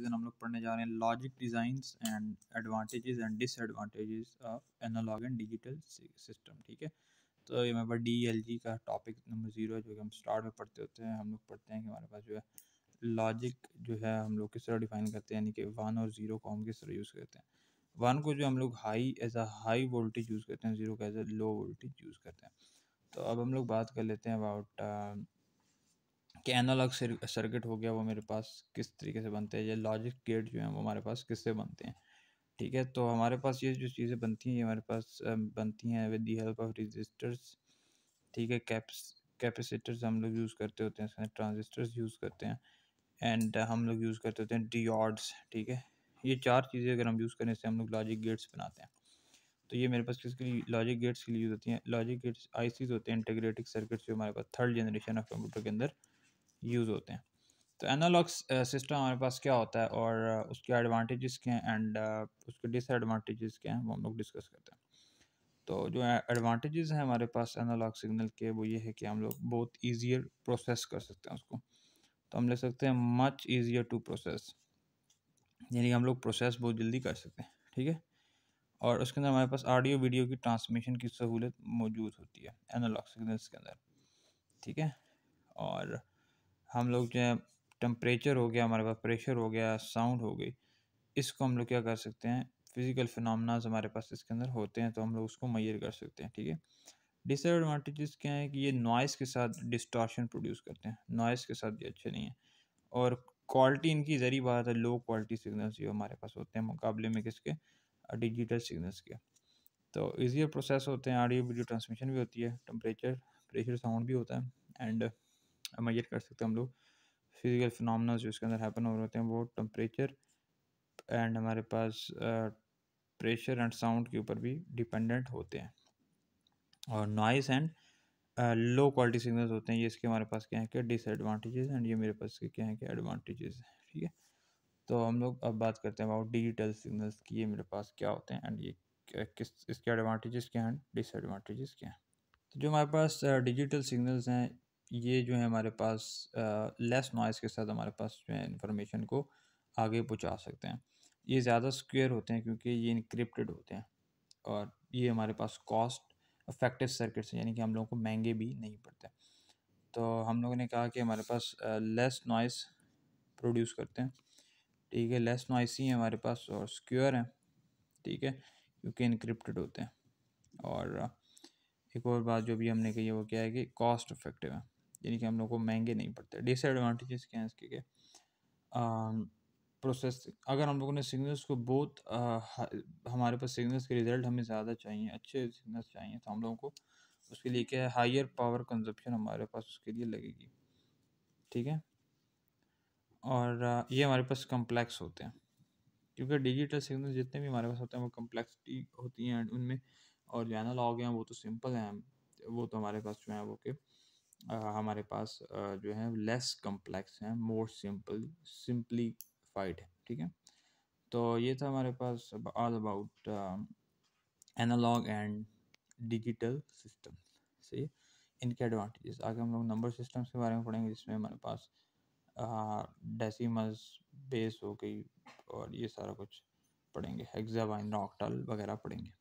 इसके दिन हम लोग पढ़ने जा रहे हैं logic designs and advantages and disadvantages of analogue and digital system ठीक है तो ये हमारे पास डी एल जी का टॉपिक नंबर जीरो है जो कि हम स्टार्ट में पढ़ते होते हैं हम लोग पढ़ते हैं कि हमारे पास जो है लॉजिक जो है हम लोग किस तरह डिफाइन करते हैं यानी कि वन और ज़ीरो को हम किस तरह यूज़ करते हैं वन को जो हम लोग high as a high voltage use करते हैं ज़ीरो को as a low voltage use करते हैं तो अब हम लोग बात कर लेते हैं अबाउट कि एनालॉग सर्किट हो गया वो मेरे पास किस तरीके से बनते हैं या लॉजिक गेट जो हैं वो हमारे पास किससे बनते हैं ठीक है तो हमारे पास ये जो चीज़ें बनती हैं ये हमारे पास बनती हैं with the help of registers ठीक है कैप्स कैपेसिटर्स हम लोग यूज़ करते होते हैं ट्रांजिस्टर्स यूज़ करते हैं एंड हम लोग यूज़ करते होते हैं डिऑड्स ठीक है ये चार चीज़ें अगर हम यूज़ करें इससे हम लोग लॉजिक गेट्स बनाते हैं तो ये मेरे पास किसके लिए लॉजिक गेट्स के लिए यूज़ होती हैं लॉजिक गेट्स आईसीज होते हैं इंटीग्रेटेड सर्किट्स जो हमारे पास थर्ड जनरेशन ऑफ कंप्यूटर के अंदर यूज़ होते हैं तो एनालॉग सिस्टम uh, हमारे पास क्या होता है और uh, उसके एडवांटेजेस क्या हैं एंड uh, उसके डिसएडवांटेजेस क्या हैं वो हम लोग डिस्कस करते हैं तो जो एडवांटेजेस हैं हमारे पास एनालॉग सिग्नल के वो ये है कि हम लोग बहुत ईजियर प्रोसेस कर सकते हैं उसको तो हम ले सकते हैं मच ईजियर टू प्रोसेस यानी हम लोग प्रोसेस बहुत जल्दी कर सकते हैं ठीक है और उसके अंदर हमारे पास ऑडियो वीडियो की ट्रांसमिशन की सहूलत मौजूद होती है एनालॉग सिग्नल्स के अंदर ठीक है और हम लोग जो है टम्परेचर हो गया हमारे पास प्रेशर हो गया साउंड हो गई इसको हम लोग क्या कर सकते हैं फिज़िकल फिनमनाज हमारे पास इसके अंदर होते हैं तो हम लोग उसको मैयर कर सकते हैं ठीक है डिसएडवांटेजेस क्या है कि ये नॉइस के साथ डिस्टॉर्शन प्रोड्यूस करते हैं नॉइस के साथ ये अच्छे नहीं है और क्वालिटी इनकी जरिए बात है लो क्वालिटी सिग्नल्स जो हमारे पास होते हैं मुकाबले में किसके डिजिटल सिग्नल्स के तो ईजियर प्रोसेस होते हैं ऑडियो वीडियो ट्रांसमिशन भी होती है टम्परेचर प्रेशर साउंड भी होता है एंड मैयर कर सकते हैं हम लोग फिजिकल फिनमिना जो इसके अंदर हैपन हो रहे होते हैं वो टम्परेचर एंड हमारे पास प्रेशर एंड साउंड के ऊपर भी डिपेंडेंट होते हैं और noise and low quality signals होते हैं ये इसके हमारे पास क्या है कि डिसएडवांटेजेस एंड ये मेरे पास क्या है कि एडवांटेजेस हैं ठीक है तो हम लोग अब बात करते हैं अबाउट डिजिटल सिग्नल्स की ये मेरे पास क्या होते हैं एंड ये किस इसके एडवांटेजेस क्या हैं डिसएडवांटेजेस क्या हैं तो जो हमारे पास डिजिटल सिग्नल्स हैं ये जो है हमारे पास लेस नॉइस के साथ हमारे पास जो है इंफॉर्मेशन को आगे पहुंचा सकते हैं ये ज़्यादा स्क्वेयर होते हैं क्योंकि ये इनक्रिप्टेड होते हैं और ये हमारे पास कॉस्ट अफेक्टिव सर्किट्स हैं यानी कि हम लोगों को महंगे भी नहीं पड़ते तो हम लोगों ने कहा कि हमारे पास लेस नॉइस प्रोड्यूस करते हैं ठीक है लेस नॉइस ही है हमारे पास और स्क्योर हैं ठीक है क्योंकि इनक्रिप्टेड होते हैं और एक और बात जो भी हमने कही है वो क्या है कि कॉस्ट अफेक्टिव है यानी कि हम लोग को महंगे नहीं पड़ते डिसएडवांटेजेस क्या हैं इसके के प्रोसेस अगर हम लोगों ने सिग्नल्स को बहुत हमारे पास सिग्नल्स के रिजल्ट हमें ज़्यादा चाहिए अच्छे सिग्नल्स चाहिए तो हम लोगों को उसके लिए क्या है हायर पावर कंजप्शन हमारे पास उसके लिए लगेगी ठीक है और ये हमारे पास कम्प्लेक्स होते हैं क्योंकि डिजिटल सिग्नल जितने भी हमारे पास होते हैं वो कम्प्लेक्सिटी होती हैं उनमें और जो एनालॉग हैं वो तो सिंपल हैं वो तो हमारे पास जो है वो के हमारे पास जो है लेस कम्प्लेक्स है मोर सिंपल सिंप्लीफाइड है ठीक है तो ये था हमारे पास all about analogue and digital system सही इनके एडवांटेजेस आगे हम लोग नंबर सिस्टम्स के बारे में पढ़ेंगे जिसमें हमारे पास डेसिमल्स बेस हो गई और ये सारा कुछ पढ़ेंगे हेक्साबाइन ऑक्टल वगैरह पढ़ेंगे